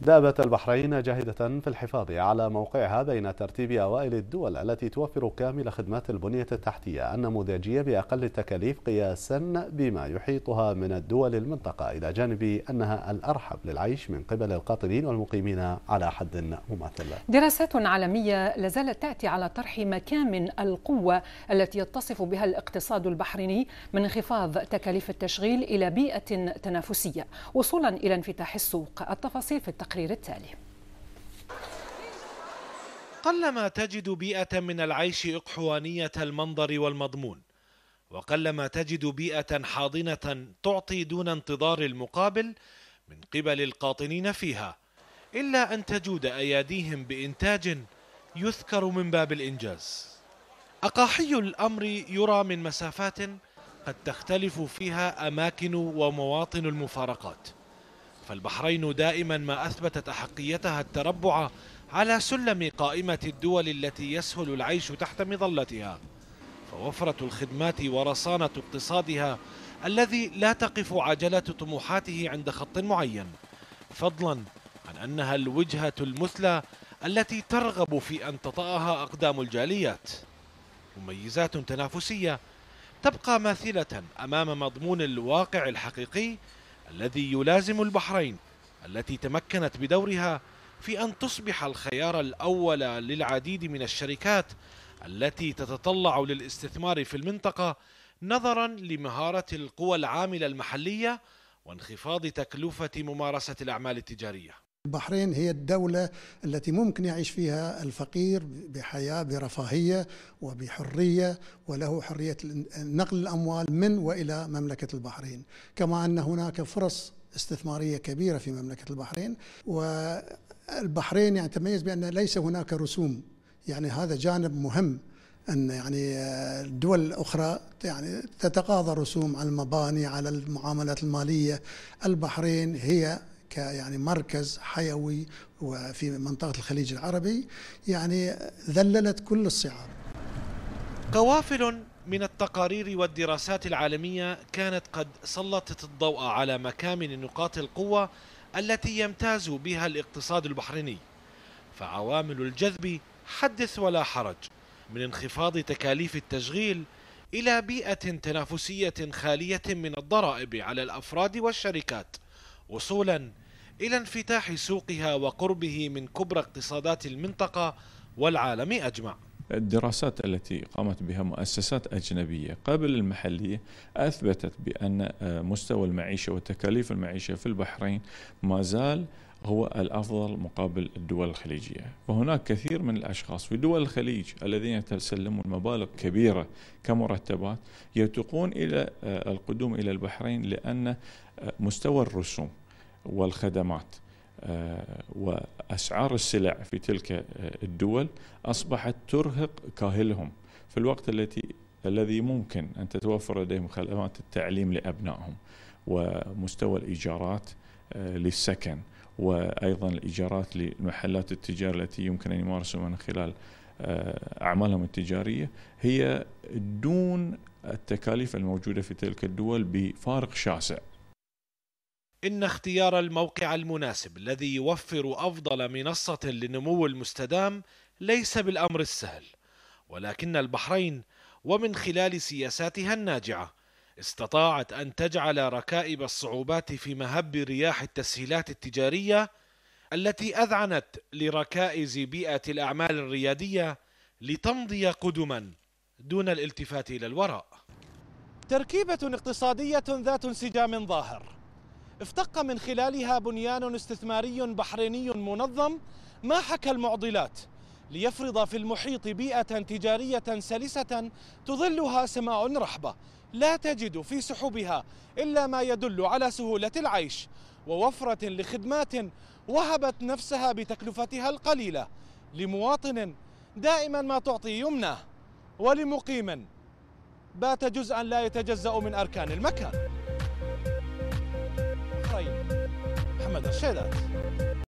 دابت البحرين جاهدة في الحفاظ على موقعها بين ترتيب أوائل الدول التي توفر كامل خدمات البنية التحتية النموذجية بأقل التكاليف قياسا بما يحيطها من الدول المنطقة إلى جانب أنها الأرحب للعيش من قبل القاطنين والمقيمين على حد مماثل دراسات عالمية لازالت تأتي على طرح مكامن القوة التي يتصف بها الاقتصاد البحريني من انخفاض تكاليف التشغيل إلى بيئة تنافسية وصولا إلى انفتاح السوق التفاصيل في التخ... التقرير التالي قلما تجد بيئة من العيش إقحوانية المنظر والمضمون وقلما تجد بيئة حاضنة تعطي دون انتظار المقابل من قبل القاطنين فيها إلا أن تجود أياديهم بإنتاج يذكر من باب الإنجاز أقاحي الأمر يرى من مسافات قد تختلف فيها أماكن ومواطن المفارقات فالبحرين دائما ما أثبتت أحقيتها التربع على سلم قائمة الدول التي يسهل العيش تحت مظلتها فوفرة الخدمات ورصانة اقتصادها الذي لا تقف عجلة طموحاته عند خط معين فضلا عن أنها الوجهة المثلى التي ترغب في أن تطأها أقدام الجاليات مميزات تنافسية تبقى ماثلة أمام مضمون الواقع الحقيقي الذي يلازم البحرين التي تمكنت بدورها في أن تصبح الخيار الأول للعديد من الشركات التي تتطلع للاستثمار في المنطقة نظرا لمهارة القوى العاملة المحلية وانخفاض تكلفة ممارسة الأعمال التجارية البحرين هي الدولة التي ممكن يعيش فيها الفقير بحياة برفاهية وبحرية وله حرية نقل الأموال من وإلى مملكة البحرين كما أن هناك فرص استثمارية كبيرة في مملكة البحرين والبحرين يعني تميز بأن ليس هناك رسوم يعني هذا جانب مهم ان يعني الدول الاخرى يعني تتقاضى رسوم على المباني على المعاملات الماليه البحرين هي كيعني مركز حيوي وفي منطقة الخليج العربي يعني ذللت كل الصعاب قوافل من التقارير والدراسات العالمية كانت قد سلطت الضوء على مكامن نقاط القوة التي يمتاز بها الاقتصاد البحريني فعوامل الجذب حدث ولا حرج من انخفاض تكاليف التشغيل إلى بيئة تنافسية خالية من الضرائب على الأفراد والشركات وصولا إلى انفتاح سوقها وقربه من كبرى اقتصادات المنطقة والعالم أجمع الدراسات التي قامت بها مؤسسات أجنبية قبل المحلية أثبتت بأن آه، مستوى المعيشة وتكاليف المعيشة في البحرين ما زال هو الافضل مقابل الدول الخليجيه، فهناك كثير من الاشخاص في دول الخليج الذين يتسلمون مبالغ كبيره كمرتبات يتقون الى آه، القدوم الى البحرين لان آه، مستوى الرسوم والخدمات آه، واسعار السلع في تلك الدول اصبحت ترهق كاهلهم في الوقت التي الذي ممكن ان تتوفر لديهم خدمات التعليم لابنائهم ومستوى الايجارات للسكن وايضا الايجارات للمحلات التجاريه التي يمكن ان يمارسوا من خلال آه، اعمالهم التجاريه هي دون التكاليف الموجوده في تلك الدول بفارق شاسع. إن اختيار الموقع المناسب الذي يوفر أفضل منصة للنمو المستدام ليس بالأمر السهل، ولكن البحرين ومن خلال سياساتها الناجعة استطاعت أن تجعل ركائب الصعوبات في مهب رياح التسهيلات التجارية التي أذعنت لركائز بيئة الأعمال الريادية لتمضي قدما دون الالتفات إلى الوراء تركيبة اقتصادية ذات انسجام ظاهر افتق من خلالها بنيان استثماري بحريني منظم ما حكى المعضلات ليفرض في المحيط بيئة تجارية سلسة تظلها سماء رحبة لا تجد في سحبها إلا ما يدل على سهولة العيش ووفرة لخدمات وهبت نفسها بتكلفتها القليلة لمواطن دائما ما تعطي يمنه ولمقيم بات جزءا لا يتجزأ من أركان المكان محمد الشيدات